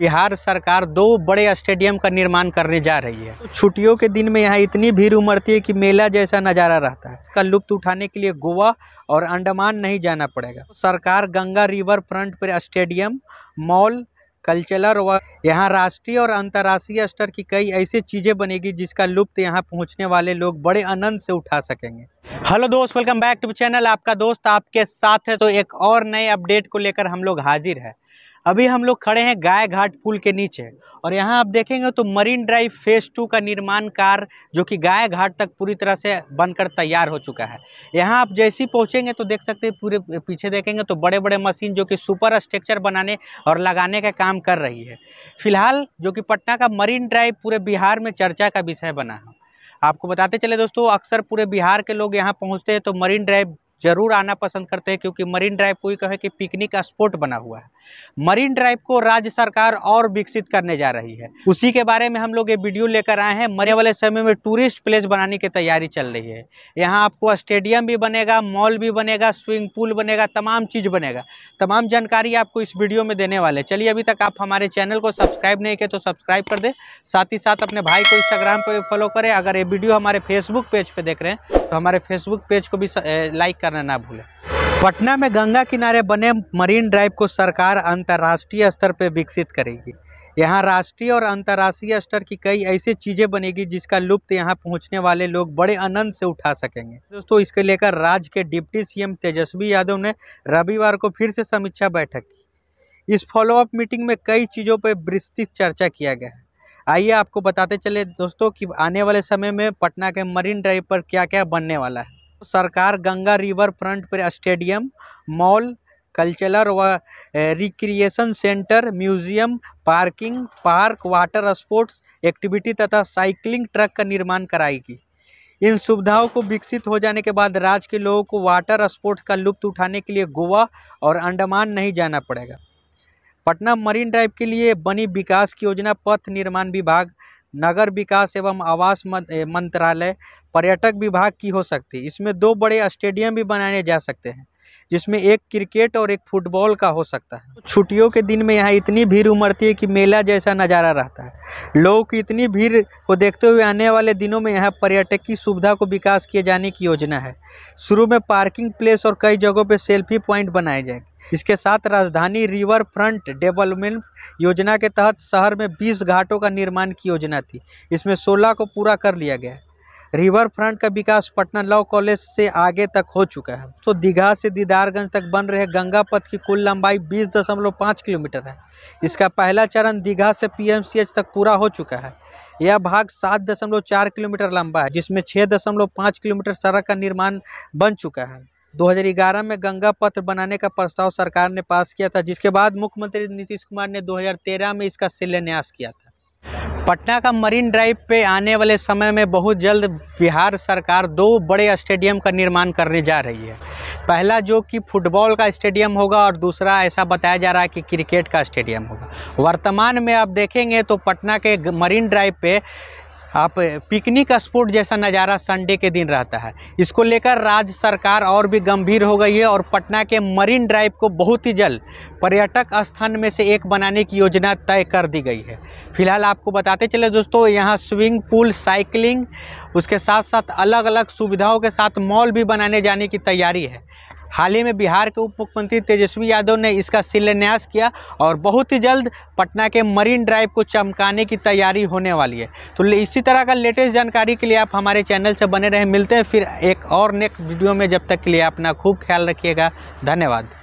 बिहार सरकार दो बड़े स्टेडियम का निर्माण करने जा रही है तो छुट्टियों के दिन में यहाँ इतनी भीड़ उमड़ती है कि मेला जैसा नज़ारा रहता है इसका लुप्त उठाने के लिए गोवा और अंडमान नहीं जाना पड़ेगा तो सरकार गंगा रिवर फ्रंट पर स्टेडियम मॉल कल्चरल व यहाँ राष्ट्रीय और अंतर्राष्ट्रीय स्तर की कई ऐसी चीज़ें बनेगी जिसका लुप्त यहाँ पहुँचने वाले लोग बड़े आनंद से उठा सकेंगे हेलो दोस्त वेलकम बैक टू चैनल आपका दोस्त आपके साथ है तो एक और नए अपडेट को लेकर हम लोग हाजिर है अभी हम लोग खड़े हैं गाय घाट पुल के नीचे और यहाँ आप देखेंगे तो मरीन ड्राइव फेज टू का निर्माण कार्य जो कि गाय घाट तक पूरी तरह से बनकर तैयार हो चुका है यहाँ आप जैसे ही पहुँचेंगे तो देख सकते हैं पूरे पीछे देखेंगे तो बड़े बड़े मशीन जो कि सुपर स्ट्रक्चर बनाने और लगाने का काम कर रही है फिलहाल जो कि पटना का मरीन ड्राइव पूरे बिहार में चर्चा का विषय बना है आपको बताते चले दोस्तों अक्सर पूरे बिहार के लोग यहाँ पहुँचते हैं तो मरीन ड्राइव जरूर आना पसंद करते हैं क्योंकि मरीन ड्राइव को ही कहे कि पिकनिक स्पॉट बना हुआ है मरीन ड्राइव को राज्य सरकार और विकसित करने जा रही है उसी के बारे में हम लोग ये वीडियो लेकर आए हैं मरे वाले समय में टूरिस्ट प्लेस बनाने की तैयारी चल रही है यहाँ आपको स्टेडियम भी बनेगा मॉल भी बनेगा स्विमिंग पूल बनेगा तमाम चीज़ बनेगा तमाम जानकारी आपको इस वीडियो में देने वाले चलिए अभी तक आप हमारे चैनल को सब्सक्राइब नहीं किए तो सब्सक्राइब कर दे साथ ही साथ अपने भाई को इंस्टाग्राम पर फॉलो करें अगर ये वीडियो हमारे फेसबुक पेज पर देख रहे हैं तो हमारे फेसबुक पेज को भी लाइक कर करना ना भूलें पटना में गंगा किनारे बने मरीन ड्राइव को सरकार अंतर्राष्ट्रीय स्तर पर विकसित करेगी यहाँ राष्ट्रीय और अंतर्राष्ट्रीय स्तर की कई ऐसी चीज़ें बनेगी जिसका लुप्त यहाँ पहुँचने वाले लोग बड़े आनंद से उठा सकेंगे दोस्तों इसके लेकर राज्य के डिप्टी सीएम तेजस्वी यादव ने रविवार को फिर से समीक्षा बैठक की इस फॉलोअप मीटिंग में कई चीज़ों पर विस्तृत चर्चा किया गया है आइए आपको बताते चले दोस्तों कि आने वाले समय में पटना के मरीन ड्राइव पर क्या क्या बनने वाला है सरकार गंगा रिवर फ्रंट पर स्टेडियम मॉल कल्चरल व recreation centre museum parking park water sports activity तथा साइकिलिंग ट्रैक का निर्माण कराएगी इन सुविधाओं को विकसित हो जाने के बाद राज्य के लोगों को वाटर स्पोर्ट्स का लुप्त उठाने के लिए गोवा और अंडमान नहीं जाना पड़ेगा पटना मरीन ड्राइव के लिए बनी विकास की योजना पथ निर्माण विभाग नगर विकास एवं आवास मंत्रालय पर्यटक विभाग की हो सकती है इसमें दो बड़े स्टेडियम भी बनाए जा सकते हैं जिसमें एक क्रिकेट और एक फुटबॉल का हो सकता है छुट्टियों के दिन में यहाँ इतनी भीड़ उमड़ती है कि मेला जैसा नज़ारा रहता है लोगों की इतनी भीड़ को देखते हुए आने वाले दिनों में यहाँ पर्यटक की सुविधा को विकास किए जाने की योजना है शुरू में पार्किंग प्लेस और कई जगहों पर सेल्फी पॉइंट बनाए जाएंगे इसके साथ राजधानी रिवर फ्रंट डेवलपमेंट योजना के तहत शहर में 20 घाटों का निर्माण की योजना थी इसमें 16 को पूरा कर लिया गया है रिवर फ्रंट का विकास पटना लॉ कॉलेज से आगे तक हो चुका है तो दीघा से दीदारगंज तक बन रहे गंगा पथ की कुल लंबाई 20.5 किलोमीटर है इसका पहला चरण दीघा से पीएमसीएच तक पूरा हो चुका है यह भाग 7.4 किलोमीटर लंबा है जिसमें 6.5 किलोमीटर सड़क का निर्माण बन चुका है 2011 में गंगा पत्र बनाने का प्रस्ताव सरकार ने पास किया था जिसके बाद मुख्यमंत्री नीतीश कुमार ने 2013 में इसका शिलान्यास किया था पटना का मरीन ड्राइव पे आने वाले समय में बहुत जल्द बिहार सरकार दो बड़े स्टेडियम का निर्माण करने जा रही है पहला जो कि फुटबॉल का स्टेडियम होगा और दूसरा ऐसा बताया जा रहा है कि क्रिकेट का स्टेडियम होगा वर्तमान में आप देखेंगे तो पटना के मरीन ड्राइव पे आप पिकनिक स्पॉट जैसा नज़ारा संडे के दिन रहता है इसको लेकर राज्य सरकार और भी गंभीर हो गई है और पटना के मरीन ड्राइव को बहुत ही जल्द पर्यटक स्थान में से एक बनाने की योजना तय कर दी गई है फिलहाल आपको बताते चले दोस्तों यहाँ स्विमिंग पूल साइकिलिंग उसके साथ साथ अलग अलग सुविधाओं के साथ मॉल भी बनाने जाने की तैयारी है हाल ही में बिहार के उप मुख्यमंत्री तेजस्वी यादव ने इसका शिलान्यास किया और बहुत ही जल्द पटना के मरीन ड्राइव को चमकाने की तैयारी होने वाली है तो इसी तरह का लेटेस्ट जानकारी के लिए आप हमारे चैनल से बने रहें मिलते हैं फिर एक और नेक्स्ट वीडियो में जब तक के लिए अपना खूब ख्याल रखिएगा धन्यवाद